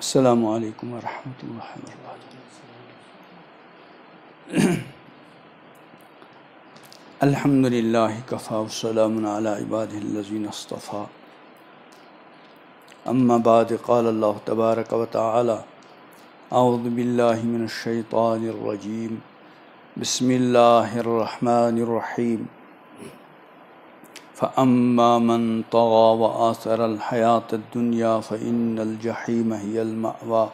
السلام عليكم ورحمة الله وبركاته الحمد لله كفى وسلام على عباده الذين اصطفى أما بعد قال الله تبارك وتعالى أعوذ بالله من الشيطان الرجيم بسم الله الرحمن الرحيم فأما من طغى وآثر الحياة الدنيا فإن الجحيم هي المأوى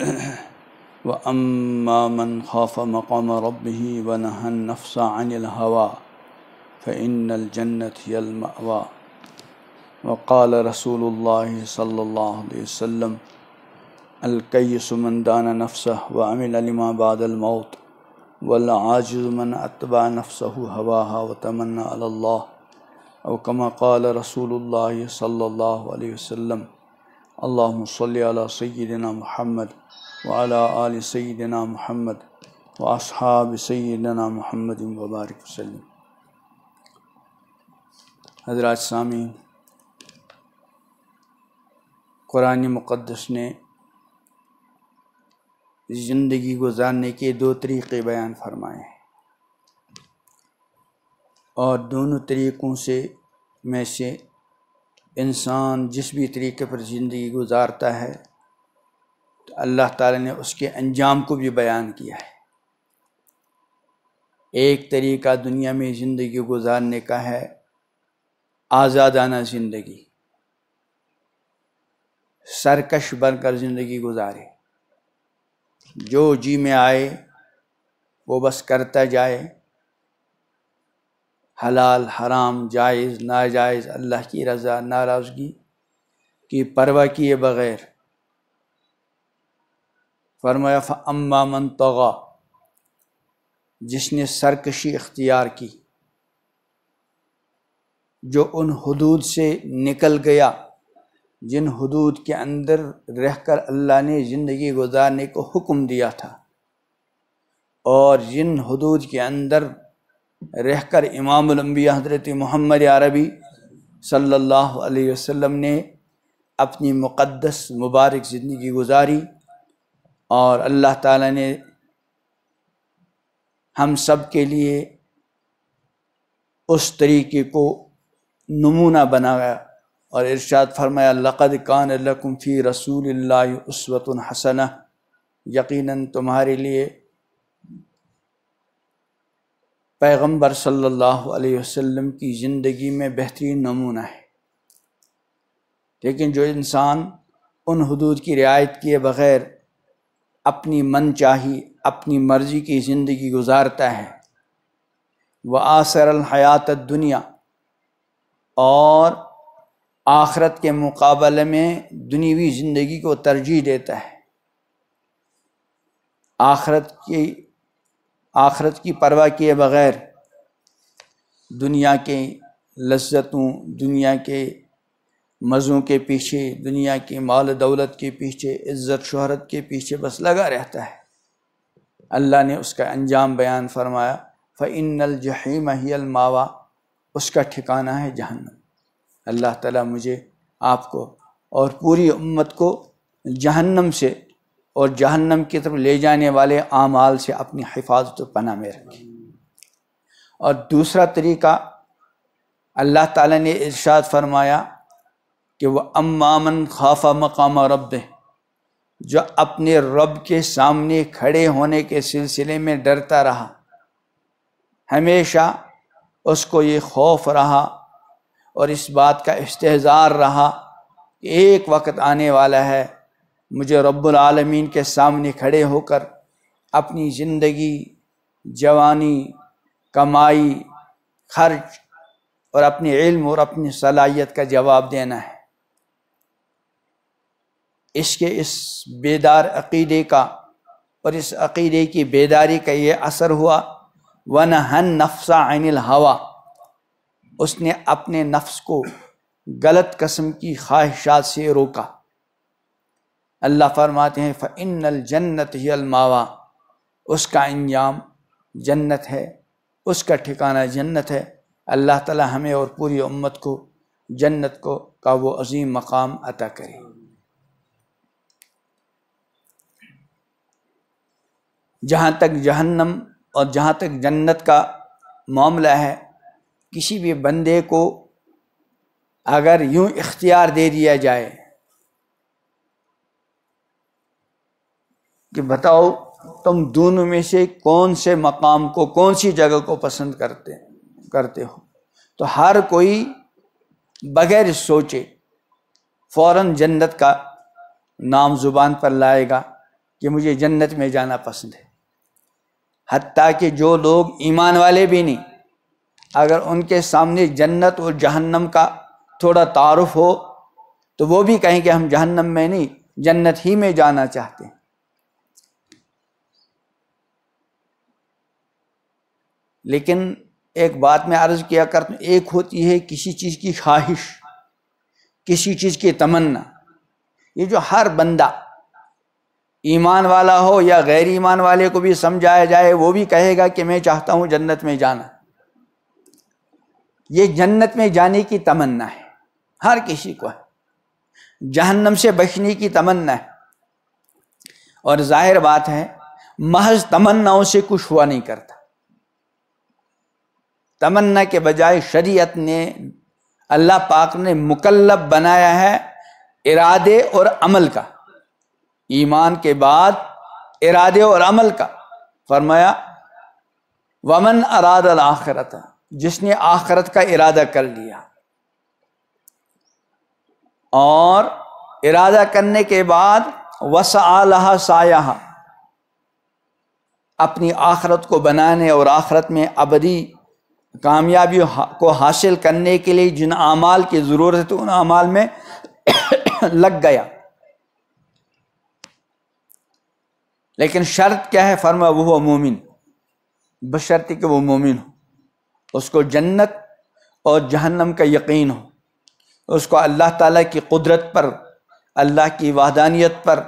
وأما من خاف مقام ربه ونهى النفس عن الهوى فإن الجنة هي المأوى وقال رسول الله صلى الله عليه وسلم الكيس من دان نفسه وعمل لما بعد الموت والعاجز من أتبع نفسه هواها وتمنى على الله और कमा कल रसूलुल्लाह सल्लल्लाहु अलैहि वसल्लम अल्लाह सल सैदना महमद वाला आल सैदना महमद व असहाब सैदना महमद वबारक वसलम हजरात सामी कुरान मुक़दस ने ज़िंदगी गुजारने के दो तरीक़े बयान फरमाए हैं और दोनों तरीक़ों से में से इंसान जिस भी तरीके पर ज़िंदगी गुजारता है तो अल्लाह ताला ने उसके अंजाम को भी बयान किया है एक तरीका दुनिया में ज़िंदगी गुजारने का है आज़ादाना ज़िंदगी सरकश बनकर ज़िंदगी गुजारे जो जी में आए वो बस करता जाए हलाल हराम जायज़ नाजायज़ अल्लाह की रज़ा नाराज़गी की परवाह किए बग़ैर फरमाया अम्मा मन तगा जिसने सरकशी इख्तियार की जो उन हदूद से निकल गया जिन हदूद के अंदर रहकर अल्लाह ने ज़िंदगी गुजारने को हुक्म दिया था और जिन हदूद के अंदर रहकर इमामबिया हज़रत मोहम्मद अरबी सल्लल्लाहु अलैहि वसल्लम ने अपनी मुक़दस मुबारक ज़िंदगी गुजारी और अल्लाह ताला ने हम सब के लिए उस तरीके को नमूना बनाया और इरशाद फरमाया लक़द कान लकुम फ़ी रसूल उसवत हसना यकीनन तुम्हारे लिए पैगम्बर सल्लल्लाहु अलैहि वसल्लम की ज़िंदगी में बेहतरीन नमूना है लेकिन जो इंसान उन हदूद की रियायत किए बग़ैर अपनी मन चाही अपनी मर्ज़ी की ज़िंदगी गुजारता है व आसर हयात दुनिया और आखरत के मुकाबले में दुनियावी ज़िंदगी को तरजीह देता है आखरत की आखरत की परवाह किए बग़ैर दुनिया के लज्जतों दुनिया के मज़ों के पीछे दुनिया के माल दौलत के पीछे इज़्ज़त शहरत के पीछे बस लगा रहता है अल्लाह ने उसका अंजाम बयान फरमाया फ़िन जहीम मावा उसका ठिकाना है जहन्नम अल्लाह ताला मुझे आपको और पूरी उम्मत को जहन्नम से और जहन्नम की तरफ ले जाने वाले आमाल से अपनी हिफाजत पना में रखें और दूसरा तरीका अल्लाह ताला ने इरशाद फरमाया कि वह अमामन खाफा मकाम रब जो अपने रब के सामने खड़े होने के सिलसिले में डरता रहा हमेशा उसको ये खौफ रहा और इस बात का इस्तेजार रहा कि एक वक्त आने वाला है मुझे आलमीन के सामने खड़े होकर अपनी ज़िंदगी जवानी कमाई खर्च और अपने इल्म और अपनी सलाहियत का जवाब देना है इसके इस बेदार अकीदे का और इस अकीदे की बेदारी का ये असर हुआ वन हन नफ्सा अनिल हवा उसने अपने नफ्स को गलत कस्म की ख्वाहिशात से रोका अल्लाह फरमाते हैं फ़िन जन्नत ही अलमावा उसका अंजाम जन्नत है उसका ठिकाना जन्नत है अल्लाह ताला हमें और पूरी उम्मत को जन्नत को का वो अजीम मकाम अता करे जहाँ तक जहन्नम और जहाँ तक जन्नत का मामला है किसी भी बंदे को अगर यूँ इख्तियार दे दिया जाए कि बताओ तुम दोनों में से कौन से मकाम को कौन सी जगह को पसंद करते करते हो तो हर कोई बगैर सोचे फौरन जन्नत का नाम ज़ुबान पर लाएगा कि मुझे जन्नत में जाना पसंद है हती कि जो लोग ईमान वाले भी नहीं अगर उनके सामने जन्नत और जहन्नम का थोड़ा तारफ़ हो तो वो भी कहें कि हम जहन्नम में नहीं जन्नत ही में जाना चाहते हैं लेकिन एक बात मैं अर्ज़ किया कर एक होती है किसी चीज़ की ख्वाहिश किसी चीज़ की तमन्ना ये जो हर बंदा ईमान वाला हो या गैर ईमान वाले को भी समझाया जाए वो भी कहेगा कि मैं चाहता हूँ जन्नत में जाना ये जन्नत में जाने की तमन्ना है हर किसी को है जहन्नम से बचने की तमन्ना है और जाहिर बात है महज तमन्नाओं से कुछ हुआ नहीं करता तमन्ना के बजाय शरीयत ने अल्लाह पाक ने मुकल्लब बनाया है इरादे और अमल का ईमान के बाद इरादे और अमल का फरमाया वमन अराद अल आखरत जिसने आखरत का इरादा कर लिया और इरादा करने के बाद वसा साया अपनी आखरत को बनाने और आखरत में अबदी कामयाबी को हासिल करने के लिए जिन अमाल की ज़रूरत थी तो उन अमाल में लग गया लेकिन शर्त क्या है फरमा वह मोमिन बशर्त कि वह मोमिन हो उसको जन्नत और जहन्नम का यकीन हो उसको अल्लाह ताला की कुदरत पर अल्लाह की वाहदानियत पर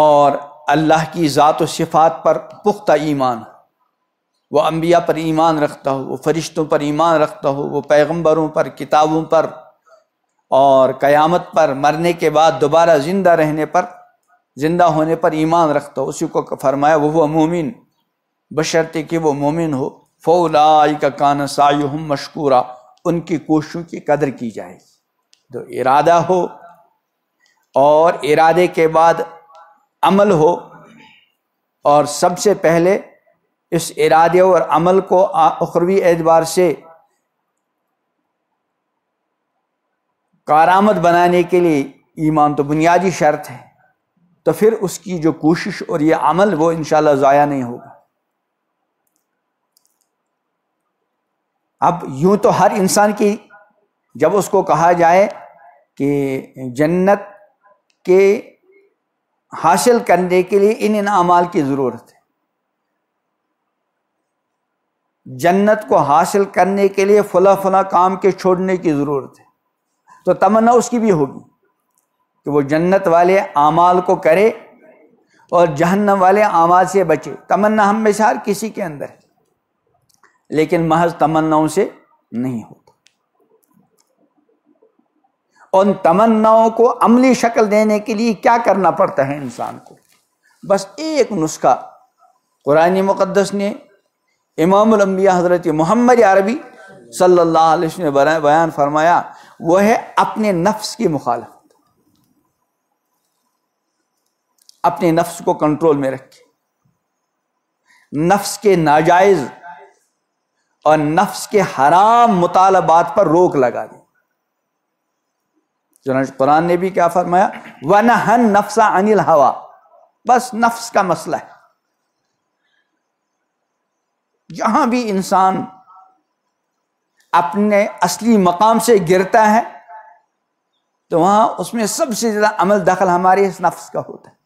और अल्लाह की ज़ात सिफ़ात पर पुख्ता ईमान हो वो अम्बिया पर ईमान रखता हो वो फरिश्तों पर ईमान रखता हो वो पैगम्बरों पर किताबों पर और क़यामत पर मरने के बाद दोबारा ज़िंदा रहने पर ज़िंदा होने पर ईमान रखता हो उसी को फरमाया वो वो मोमिन बशर्ते कि वो मोमिन हो फ़ौलाई का कान सायुम मशकूरा उनकी कोशों की कदर की जाएगी तो इरादा हो और इरादे के बाद अमल हो और सबसे पहले इस इरादे और अमल को अखरवी एतबार से कारामत बनाने के लिए ईमान तो बुनियादी शर्त है तो फिर उसकी जो कोशिश और ये अमल वो इन ज़ाया नहीं होगा अब यूं तो हर इंसान की जब उसको कहा जाए कि जन्नत के हासिल करने के लिए इन इन अमाल की ज़रूरत है जन्नत को हासिल करने के लिए फला फला काम के छोड़ने की ज़रूरत है तो तमन्ना उसकी भी होगी कि वो जन्नत वाले आमाल को करे और जहन्नम वाले आमाल से बचे तमन्ना हम में हर किसी के अंदर है लेकिन महज तमन्नाओं से नहीं होता उन तमन्नाओं को अमली शक्ल देने के लिए क्या करना पड़ता है इंसान को बस एक नुस्खा कुरानी मुक़दस ने इमामबिया हज़रत मोहम्मद अरबी सल्ला ने बयान फरमाया वह है अपने नफ्स की मुखालफत अपने नफ्स को कंट्रोल में रखे नफ्स के नाजायज और नफ्स के हराम मुतालबात पर रोक लगा दी चुनाच कुरान ने भी क्या फरमाया वनहन नफ्सा अनिल हवा बस नफ्स का मसला है जहाँ भी इंसान अपने असली मकाम से गिरता है तो वहाँ उसमें सबसे ज़्यादा अमल दखल हमारे इस नफ्स का होता है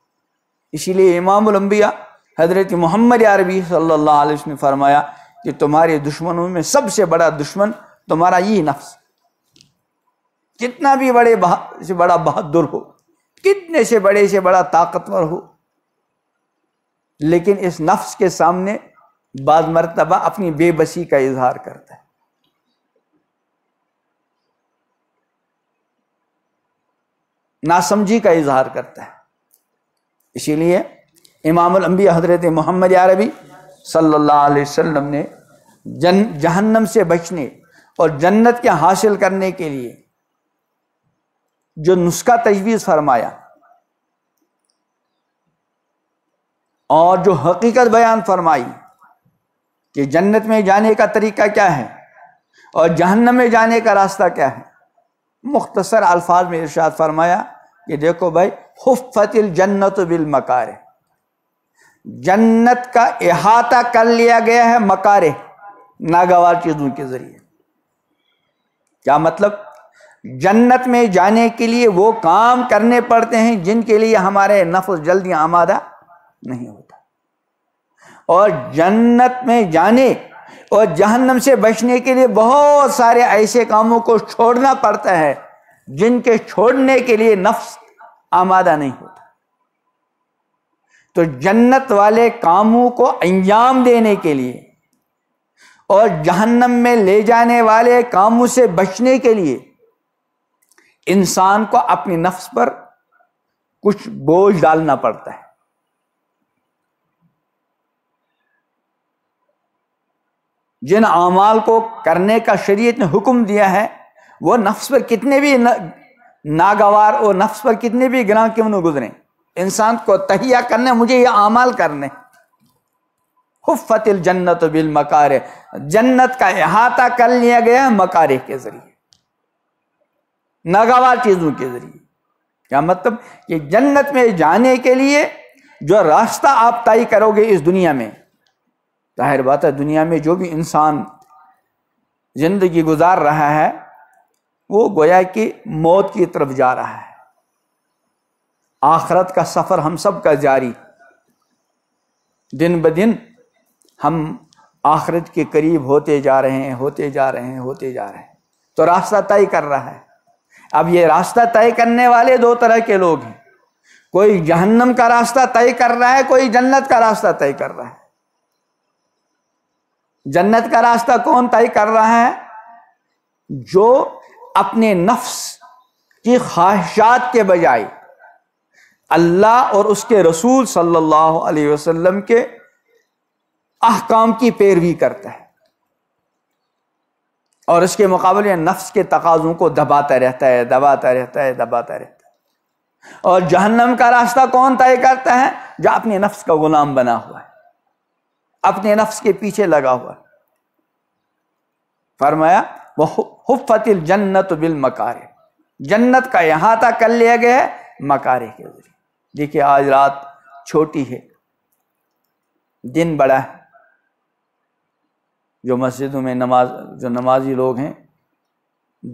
इसीलिए इमामबिया हजरत मोहम्मद अरबी सल्ला ने फरमाया कि तुम्हारे दुश्मनों में सबसे बड़ा दुश्मन तुम्हारा यही नफ्स कितना भी बड़े से बड़ा बहादुर हो कितने से बड़े से बड़ा ताकतवर हो लेकिन इस नफ्स के सामने बाद मरतबा अपनी बेबसी का इजहार करता है नासमझी का इजहार करता है इसीलिए इमामबी हजरत मोहम्मद आरबी सल्ला अलैहि ने जन जहन्नम से बचने और जन्नत के हासिल करने के लिए जो नुस्खा तजवीज़ फरमाया और जो हकीकत बयान फरमाई कि जन्नत में जाने का तरीका क्या है और जहन्नम में जाने का रास्ता क्या है मुख्तसर अल्फाज में इर्शाद फरमाया कि देखो भाई हुफतिल जन्नत बिल मकार जन्नत का अहाता कर लिया गया है मकारे नागवार चीज़ों के ज़रिए क्या मतलब जन्नत में जाने के लिए वो काम करने पड़ते हैं जिनके लिए हमारे नफ्स जल्दी आमादा नहीं होते और जन्नत में जाने और जहन्नम से बचने के लिए बहुत सारे ऐसे कामों को छोड़ना पड़ता है जिनके छोड़ने के लिए नफ्स आमादा नहीं होता तो जन्नत वाले कामों को अंजाम देने के लिए और जहन्नम में ले जाने वाले कामों से बचने के लिए इंसान को अपने नफ्स पर कुछ बोझ डालना पड़ता है जिन अमाल को करने का शरीयत ने हुक्म दिया है वो नफ्स पर कितने भी न, नागवार और नफ्स पर कितने भी ग्रह क्यों न गुजरें इंसान को तहिया करने मुझे ये अमाल करने हुफ़तिल जन्नत बिल मकार जन्नत का अहाता कर लिया गया है मकारे के ज़रिए नागवार चीज़ों के ज़रिए क्या मतलब कि जन्नत में जाने के लिए जो रास्ता आप तय करोगे इस दुनिया में जाहिर बात है दुनिया में जो भी इंसान ज़िंदगी गुजार रहा है वो गोया कि मौत की तरफ जा रहा है आखरत का सफ़र हम सब का जारी दिन ब दिन हम आखरत के करीब होते जा रहे हैं होते जा रहे हैं होते जा रहे हैं तो रास्ता तय कर रहा है अब ये रास्ता तय करने वाले दो तरह के लोग हैं कोई जहन्नम का रास्ता तय कर रहा है कोई जन्नत का रास्ता तय कर रहा है जन्नत का रास्ता कौन तय कर रहा है जो अपने नफ्स की ख्वाहिशात के बजाय अल्लाह और उसके रसूल सल्लल्लाहु अलैहि वसल्लम के अहकाम की पैरवी करता है और इसके मुकाबले नफ्स के तकाजों को दबाता रहता है दबाता रहता है दबाता रहता है और जहन्नम का रास्ता कौन तय करता है जो अपने नफ्स का गुलाम बना हुआ है अपने नफ्स के पीछे लगा हुआ फरमाया वह हुफतिल जन्नत बिल मकारे जन्नत का तक कर लिया गया है मकारे के जरिए देखिए आज रात छोटी है दिन बड़ा है जो मस्जिदों में नमाज जो नमाजी लोग हैं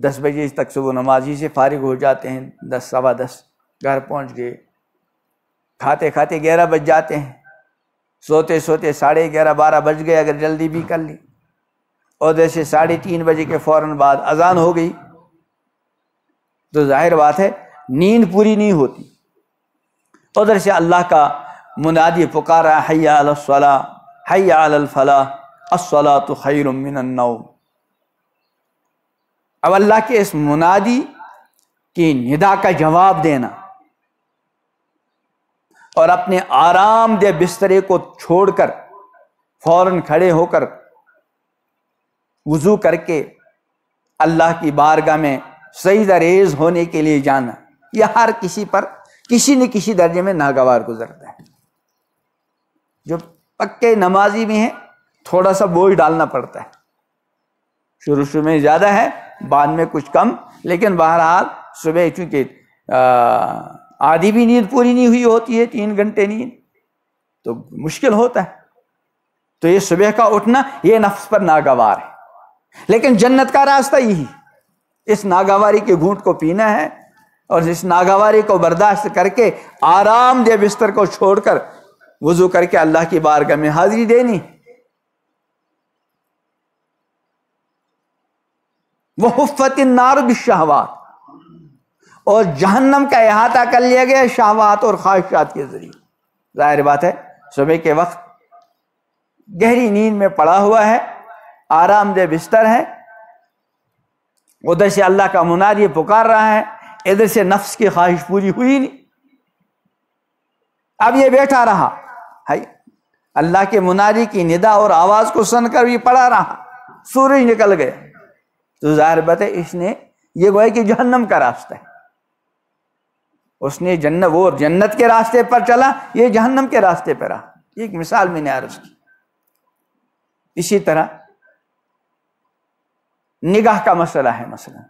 दस बजे तक सुबह नमाजी से फारिग हो जाते हैं दस सवा दस घर पहुंच गए खाते खाते ग्यारह बज जाते हैं सोते सोते साढ़े ग्यारह बारह बज गए अगर जल्दी भी कर ली और जैसे साढ़े तीन बजे के फ़ौर बाद अजान हो गई तो जाहिर बात है नींद पूरी नहीं होती उधर से अल्लाह का मुनादी पुकारा हैया अलसला हैया असला तो खैरमिनौ अब अल्लाह के इस मुनादी की निदा का जवाब देना और अपने आरामदेह बिस्तरे को छोड़कर फौरन खड़े होकर वज़ू करके अल्लाह की बारगाह में सही दरेज होने के लिए जाना यह हर किसी पर किसी न किसी दर्जे में नागवार गुजरता है जो पक्के नमाजी भी है थोड़ा सा बोझ डालना पड़ता है शुरू शुरू में ज़्यादा है बाद में कुछ कम लेकिन बहरहाल सुबह चूँकि आधी भी नींद पूरी नहीं हुई होती है तीन घंटे नींद तो मुश्किल होता है तो ये सुबह का उठना ये नफ्स पर नागवार है लेकिन जन्नत का रास्ता यही इस नागावारी के घूंट को पीना है और इस नागावारी को बर्दाश्त करके दे बिस्तर को छोड़कर वजू करके अल्लाह की बारगाह में हाजिरी देनी वह हफ्फत नार बिशाहवात और जहन्नम का अहाता कर लिया गया शाहवात और ख्वाहिशात के जरिए जाहिर बात है सुबह के वक्त गहरी नींद में पड़ा हुआ है आरामदेह बिस्तर है उधर से अल्लाह का मुनार ये पुकार रहा है इधर से नफ्स की ख्वाहिश पूरी हुई नहीं अब ये बैठा रहा है अल्लाह के मुनारी की निदा और आवाज़ को सुनकर भी पड़ा रहा सूरज निकल गए तो जाहिर बात है इसने ये गोया कि जहन्नम का रास्ता है उसने जन्न वो जन्नत के रास्ते पर चला ये जहन्नम के रास्ते पर रहा एक मिसाल मैंने अर्ज की इसी तरह निगाह का मसला है मसला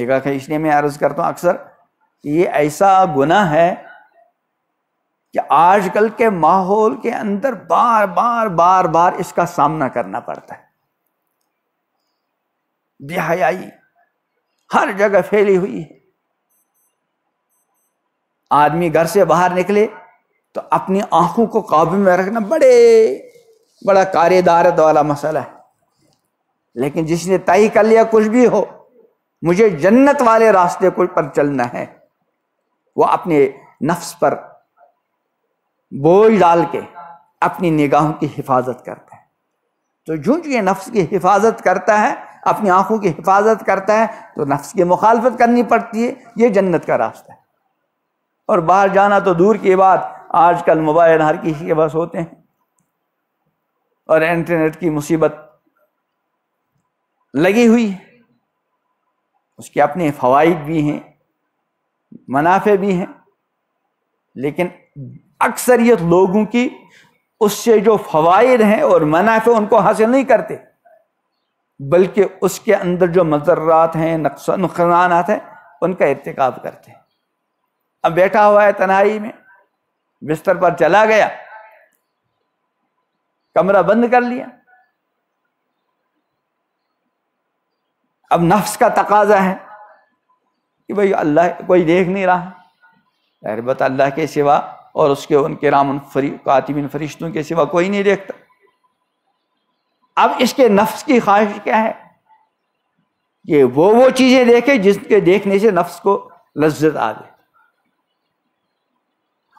निगाह का इसलिए मैं अर्ज करता हूं अक्सर ये ऐसा गुना है कि आजकल के माहौल के अंदर बार बार बार बार इसका सामना करना पड़ता है बेहयाई हर जगह फैली हुई है आदमी घर से बाहर निकले तो अपनी आंखों को काबू में रखना बड़े बड़ा कार्यदारत वाला मसला है लेकिन जिसने तय कर लिया कुछ भी हो मुझे जन्नत वाले रास्ते को पर चलना है वो अपने नफ्स पर बोझ डाल के अपनी निगाहों की हिफाजत करता है तो जो जो ये नफ्स की हिफाजत करता है अपनी आंखों की हिफाजत करता है तो नफ्स की मुखालफत करनी पड़ती है ये जन्नत का रास्ता है और बाहर जाना तो दूर की बात आजकल मोबाइल हर किसी के पास होते हैं और इंटरनेट की मुसीबत लगी हुई है उसके अपने फवाइद भी हैं मुनाफे भी हैं लेकिन अक्सरियत लोगों की उससे जो फवाइद हैं और मुनाफे उनको हासिल नहीं करते बल्कि उसके अंदर जो मजर्रात हैं नुकसान हैं उनका इरतकब करते हैं अब बैठा हुआ है तनाई में बिस्तर पर चला गया कमरा बंद कर लिया अब नफ्स का तकाजा है कि भाई अल्लाह कोई देख नहीं रहा अरबत अल्लाह के सिवा और उसके उनके राम फरी कातिबिन फरिश्तों के सिवा कोई नहीं देखता अब इसके नफ्स की ख्वाहिश क्या है कि वो वो चीज़ें देखे जिसके देखने से नफ्स को लज्जत आ जाए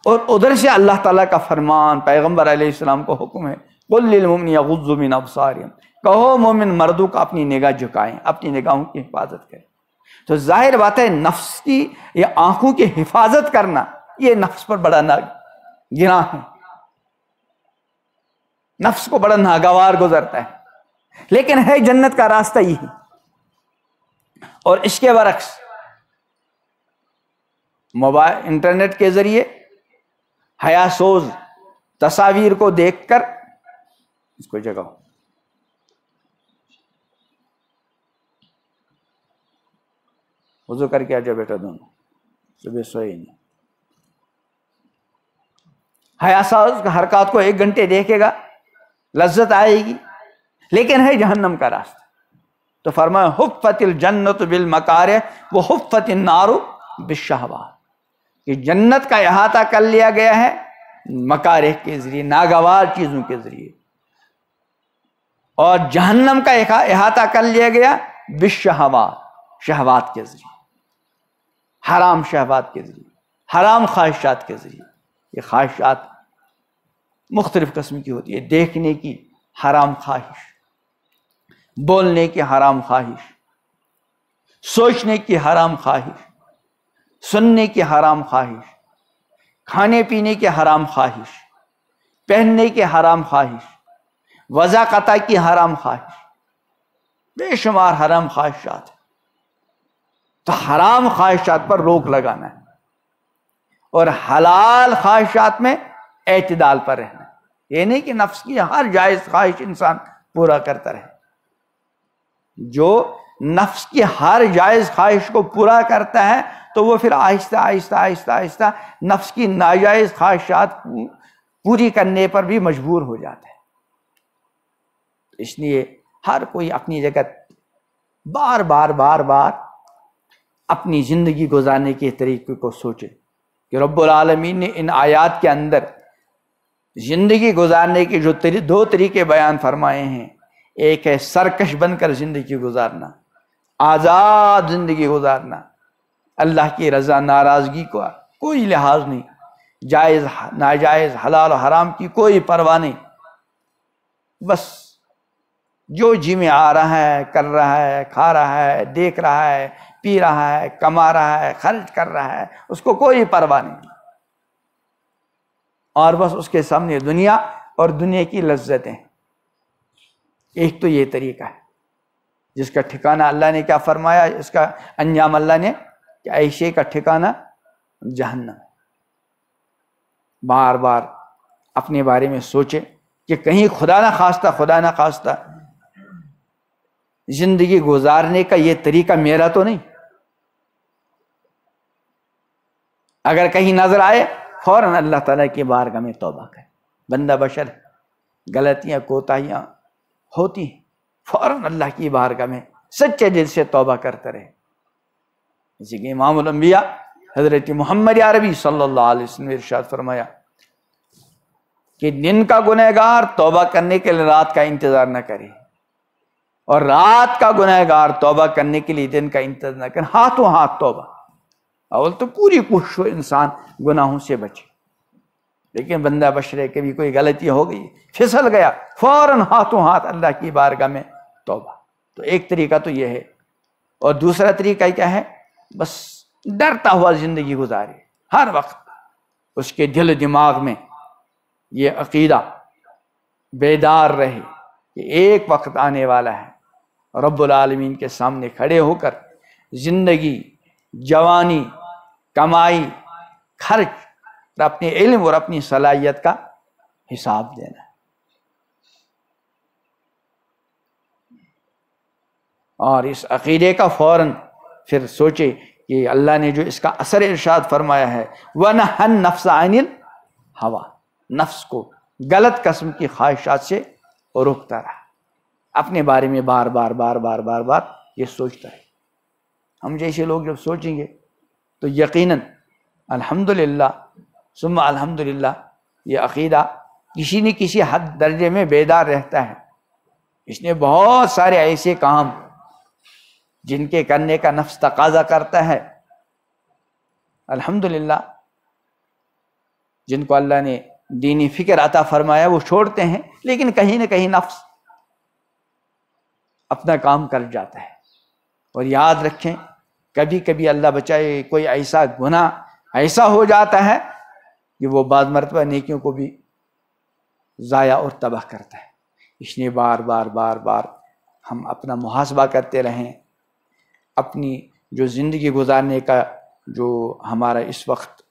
और उधर से अल्लाह ताला का फरमान पैगम्बर आलाम को हुक्म है बुलमिन अबसारियम कहो मोमिन मर्दों का अपनी निगाह झुकाएं अपनी निगाहों की हिफाजत करें तो जाहिर बात है नफ्स की या आंखों की हिफाजत करना ये नफ्स पर बड़ा ना गिना है नफ्स को बड़ा नागवार गुजरता है लेकिन है जन्नत का रास्ता यही और इसके बरक्स मोबाइल इंटरनेट के जरिए हयासोज तस्वीर को देखकर इसको जगाओ वजू करके आ जाओ बेटा दोनों सुबह सोए नहीं हयासोज हरकत को एक घंटे देखेगा लज्जत आएगी लेकिन है जहन्नम का रास्ता तो हुफ हुफ़तिल जन्नत बिल मकार वो फतिल नारू बिशाहबाद कि जन्नत का अहाता कर लिया गया है मकारे के जरिए नागवार चीज़ों के जरिए और जहन्नम का अहाता कर लिया गया विश्ववा शहवात के जरिए हराम शहवात के जरिए हराम ख्वाहिशात के जरिए ये ख्वाहिशात मुख्तलिफ़ कस्म की होती है देखने की हराम ख्वाहिश बोलने की हराम ख्वाहिश सोचने की हराम ख्वाहिश सुनने की हराम ख्वाहिश खाने पीने की हराम ख्वाहिश पहनने की हराम ख्वाहिश वजाकता की हराम ख्वाहिश बेशुमार हराम ख्वाहिशात तो हराम ख्वाहिशात पर रोक लगाना है और हलाल ख्वाहिशात में एतदाल पर रहना ये नहीं कि नफ्स की हर जायज़ ख्वाहिश इंसान पूरा करता रहे जो नफ्स की हर जायज़ ख्वाहिश को पूरा करता है तो वो फिर आहिस्ता आहिस्ता आहिस्ता आहिस्ता नफ्स की नाजायज़ ख्वाहिशात पूरी करने पर भी मजबूर हो जाता है इसलिए हर कोई अपनी जगह बार बार बार बार अपनी ज़िंदगी गुजारने के तरीके को सोचे कि रब्बालमीन ने इन आयात के अंदर ज़िंदगी गुजारने के जो तरी, दो तरीके बयान फरमाए हैं एक है सरकश बनकर ज़िंदगी गुजारना आज़ाद ज़िंदगी गुजारना अल्लाह की रज़ा नाराज़गी का कोई लिहाज नहीं जायज़ नाजायज़ हलाल हराम की कोई परवाह नहीं बस जो जी में आ रहा है कर रहा है खा रहा है देख रहा है पी रहा है कमा रहा है खर्च कर रहा है उसको कोई परवाह नहीं और बस उसके सामने दुनिया और दुनिया की लज्जतें एक तो ये तरीका है जिसका ठिकाना अल्लाह ने क्या फरमाया इसका अंजाम अल्लाह ने कि ऐशे का ठिकाना जहन्नम है बार बार अपने बारे में सोचे कि कहीं खुदा ना खास्ता खुदा ना खास्ता जिंदगी गुजारने का ये तरीका मेरा तो नहीं अगर कहीं नजर आए फौरन अल्लाह ताला के बारगाह में तौबा करे बंदा बशर गलतियां कोताहियां होती हैं फौरन अल्लाह की बारगाह में सच्चे दिल से तौबा करते रहे जैसे कि इमाम हजरत मोहम्मद अरबी सल्लल्लाहु ने फरमाया कि दिन का गुनहगार तोबा करने के लिए रात का इंतज़ार न करे और रात का गुनहगार तोबा करने के लिए दिन का इंतज़ार न करे हाथों हाथ तोबा अवल तो पूरी कोशिश हो इंसान गुनाहों से बचे लेकिन बंदा बशरे कभी कोई गलती हो गई फिसल गया फौरन हाथों हाथ अल्लाह की बारगाह में तोबा तो एक तरीका तो यह है और दूसरा तरीका क्या है बस डरता हुआ ज़िंदगी गुजारे हर वक्त उसके दिल दिमाग में ये अकीदा बेदार रहे कि एक वक्त आने वाला है रब्लमीन के सामने खड़े होकर ज़िंदगी जवानी कमाई खर्च और अपने इल्म और अपनी सलाहियत का हिसाब देना और इस अकीदे का फ़ौरन फिर सोचे कि अल्लाह ने जो इसका असर इरशाद फरमाया है वन हन नफ्स आनिल हवा नफ्स को गलत कस्म की ख्वाहिशात से रोकता रहा अपने बारे में बार बार बार बार बार बार ये सोचता है हम जैसे लोग जब सोचेंगे तो यकीनन अल्हम्दुलिल्लाह सुम अल्हम्दुलिल्लाह ये अकीदा किसी न किसी हद दर्जे में बेदार रहता है इसने बहुत सारे ऐसे काम जिनके करने का नफ्स तकाजा करता है अल्हम्दुलिल्लाह जिनको अल्लाह ने दीनी फिक्र अता फरमाया वो छोड़ते हैं लेकिन कहीं ना कहीं नफ्स अपना काम कर जाता है और याद रखें कभी कभी अल्लाह बचाए कोई ऐसा गुना ऐसा हो जाता है कि वो बाद मरतबा नेकियों को भी ज़ाया और तबाह करता है इसलिए बार बार बार बार हम अपना मुहासबा करते रहें अपनी जो ज़िंदगी गुजारने का जो हमारा इस वक्त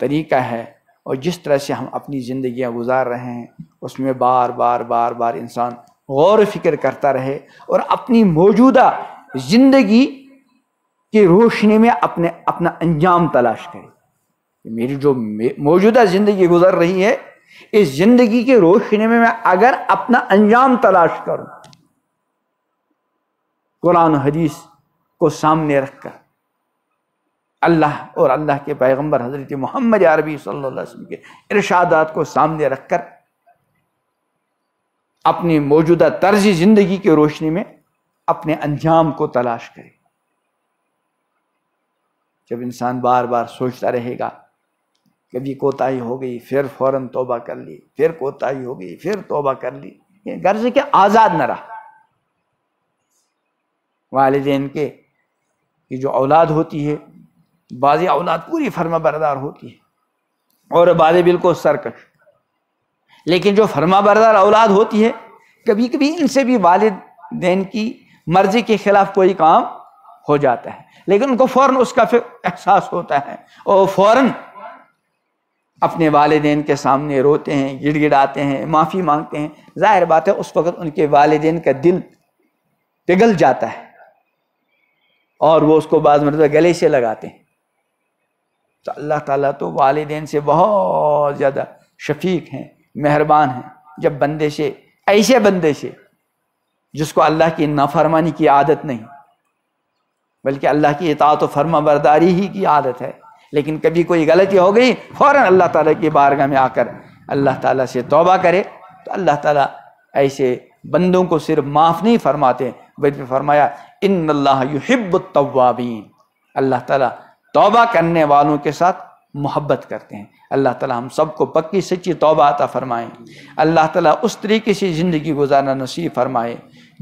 तरीका है और जिस तरह से हम अपनी ज़िंदियाँ गुजार रहे हैं उसमें बार बार बार बार इंसान गौर फिक्र करता रहे और अपनी मौजूदा ज़िंदगी की रोशनी में अपने अपना अंजाम तलाश करे मेरी जो मौजूदा ज़िंदगी गुजर रही है इस ज़िंदगी की रोशनी में मैं अगर अपना अंजाम तलाश करूँ कुरान हदीस को सामने रखकर अल्लाह और अल्लाह के पैगंबर हजरत मोहम्मद अरबी वसल्लम के इरशादात को सामने रखकर अपनी मौजूदा तर्ज ज़िंदगी की रोशनी में अपने अंजाम को तलाश करे जब इंसान बार बार सोचता रहेगा कभी कोताही हो गई फिर फौरन तोबा कर ली फिर कोताही हो गई फिर तोबा कर ली गर्ज के आज़ाद न रहा वालदेन के कि जो औलाद होती है बाज़ औलाद पूरी फर्मा बरदार होती है और बाज़ बिल्कुल सरकश लेकिन जो फर्मा बरदार औलाद होती है कभी कभी इनसे भी वालदेन की मर्ज़ी के ख़िलाफ़ कोई काम हो जाता है लेकिन उनको फ़ौर उसका फिर एहसास होता है और फ़ौर अपने वालदेन के सामने रोते हैं गिड़गिड़ाते हैं माफ़ी मांगते हैं ज़ाहिर बात है उस वक़्त उनके वालदेन का दिल पिघल जाता है और वो उसको बाद मतलब गले से लगाते हैं तो अल्लाह ताला तो वालदेन से बहुत ज़्यादा शफीक हैं मेहरबान हैं जब बंदे से ऐसे बंदे से जिसको अल्लाह की नाफरमानी की आदत नहीं बल्कि अल्लाह की इतात फर्मा बरदारी ही की आदत है लेकिन कभी कोई गलती हो गई फ़ौर अल्लाह ताला की बारगाह में आकर अल्लाह ताला से तोबा करे तो अल्लाह ताला ऐसे बंदों को सिर्फ माफ़ नहीं फरमाते बल्कि फरमाया इन युहिब्बतवाबीन अल्लाह ताला तौबा करने वालों के साथ मोहब्बत करते हैं अल्लाह ताला हम सबको पक्की सच्ची तौबा अता फरमाए अल्लाह ताला उस तरीके से ज़िंदगी गुजारना नसीब फरमाए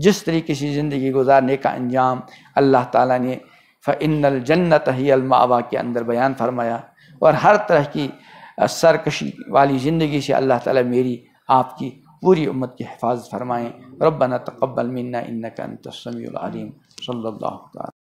जिस तरीके से ज़िंदगी गुजारने का अंजाम अल्लाह ताला ने फ़िनल जन्नत ही अलमावा के अंदर बयान फरमाया और हर तरह की सरकशी वाली ज़िंदगी से अल्लाह ताला मेरी आपकी पूरी उम्मत की हिफाजत फरमाएँ रबना तकबल मन्ना इन्ना का तस्मी सल्लल्लाहु अलैहि